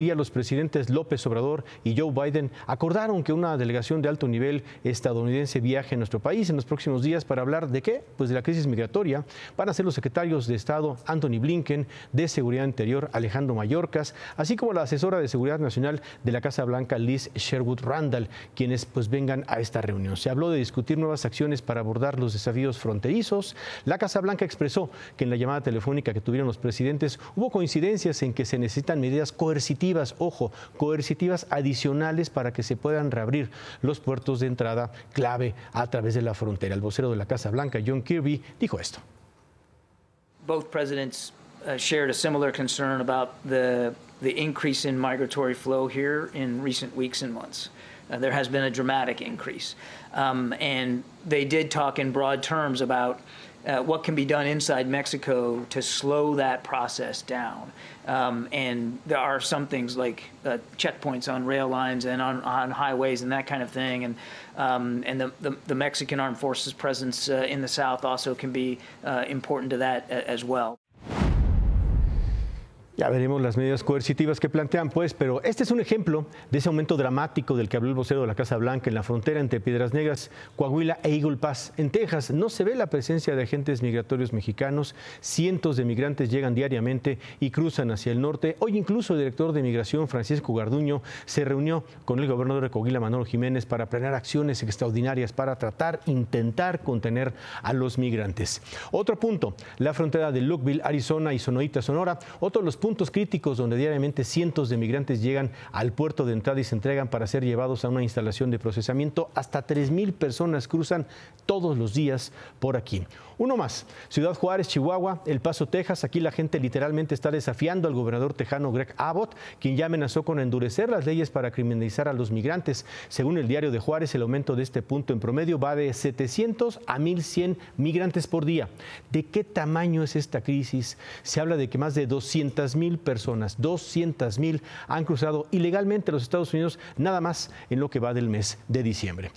los presidentes López Obrador y Joe Biden acordaron que una delegación de alto nivel estadounidense viaje a nuestro país en los próximos días para hablar de qué? Pues de la crisis migratoria. Van a ser los secretarios de Estado Anthony Blinken, de Seguridad Interior Alejandro Mayorkas, así como la asesora de Seguridad Nacional de la Casa Blanca Liz Sherwood Randall, quienes pues vengan a esta reunión. Se habló de discutir nuevas acciones para abordar los desafíos fronterizos. La Casa Blanca expresó que en la llamada telefónica que tuvieron los presidentes hubo coincidencias en que se necesitan medidas coercitivas ojo, coercitivas adicionales para que se puedan reabrir los puertos de entrada clave a través de la frontera. El vocero de la Casa Blanca, John Kirby, dijo esto. Uh, there has been a dramatic increase. Um, and they did talk in broad terms about uh, what can be done inside Mexico to slow that process down. Um, and there are some things like uh, checkpoints on rail lines and on, on highways and that kind of thing. And um, and the, the, the, Mexican armed forces presence uh, in the South also can be uh, important to that uh, as well. Ya veremos las medidas coercitivas que plantean, pues, pero este es un ejemplo de ese aumento dramático del que habló el vocero de la Casa Blanca en la frontera entre Piedras Negras, Coahuila e Eagle Pass. En Texas no se ve la presencia de agentes migratorios mexicanos, cientos de migrantes llegan diariamente y cruzan hacia el norte. Hoy incluso el director de Migración, Francisco Garduño, se reunió con el gobernador de Coahuila, Manolo Jiménez, para planear acciones extraordinarias para tratar, intentar contener a los migrantes. Otro punto, la frontera de Lookville, Arizona y Sonoita, Sonora, otro de los puntos críticos donde diariamente cientos de migrantes llegan al puerto de entrada y se entregan para ser llevados a una instalación de procesamiento. Hasta 3.000 personas cruzan todos los días por aquí. Uno más, Ciudad Juárez, Chihuahua, El Paso, Texas. Aquí la gente literalmente está desafiando al gobernador tejano Greg Abbott, quien ya amenazó con endurecer las leyes para criminalizar a los migrantes. Según el diario de Juárez, el aumento de este punto en promedio va de 700 a 1.100 migrantes por día. ¿De qué tamaño es esta crisis? Se habla de que más de 200 mil personas, 200 mil han cruzado ilegalmente los Estados Unidos nada más en lo que va del mes de diciembre.